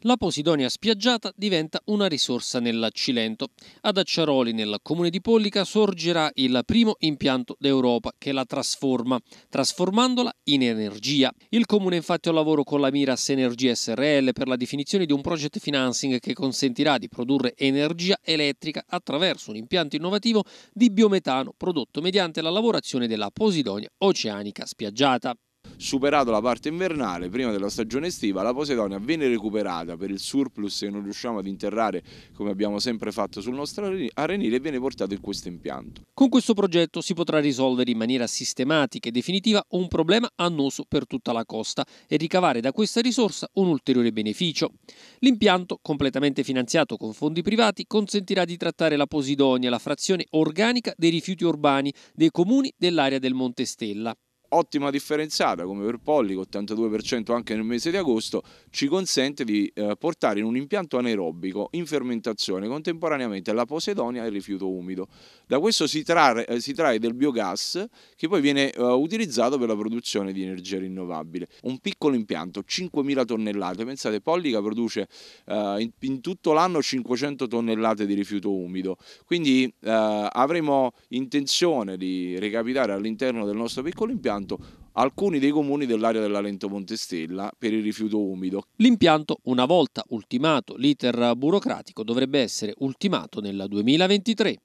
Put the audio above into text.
La Posidonia spiaggiata diventa una risorsa nella Cilento. Ad Acciaroli, nel comune di Pollica, sorgerà il primo impianto d'Europa che la trasforma, trasformandola in energia. Il comune infatti ha un lavoro con la Miras Energia SRL per la definizione di un project financing che consentirà di produrre energia elettrica attraverso un impianto innovativo di biometano prodotto mediante la lavorazione della Posidonia oceanica spiaggiata. Superato la parte invernale, prima della stagione estiva, la Posidonia viene recuperata per il surplus che non riusciamo ad interrare come abbiamo sempre fatto sul nostro arenile e viene portata in questo impianto. Con questo progetto si potrà risolvere in maniera sistematica e definitiva un problema annoso per tutta la costa e ricavare da questa risorsa un ulteriore beneficio. L'impianto, completamente finanziato con fondi privati, consentirà di trattare la Posidonia, la frazione organica dei rifiuti urbani dei comuni dell'area del Monte Stella ottima differenziata come per Pollico, 82% anche nel mese di agosto, ci consente di eh, portare in un impianto anaerobico in fermentazione contemporaneamente la posedonia e il rifiuto umido. Da questo si trae, eh, si trae del biogas che poi viene eh, utilizzato per la produzione di energia rinnovabile. Un piccolo impianto, 5.000 tonnellate, pensate Pollica produce eh, in, in, tutto l'anno 500 tonnellate di rifiuto umido, quindi eh, avremo intenzione di recapitare all'interno del nostro piccolo impianto impianto alcuni dei comuni dell'area della Lento Montestella per il rifiuto umido. L'impianto, una volta ultimato l'iter burocratico, dovrebbe essere ultimato nel 2023.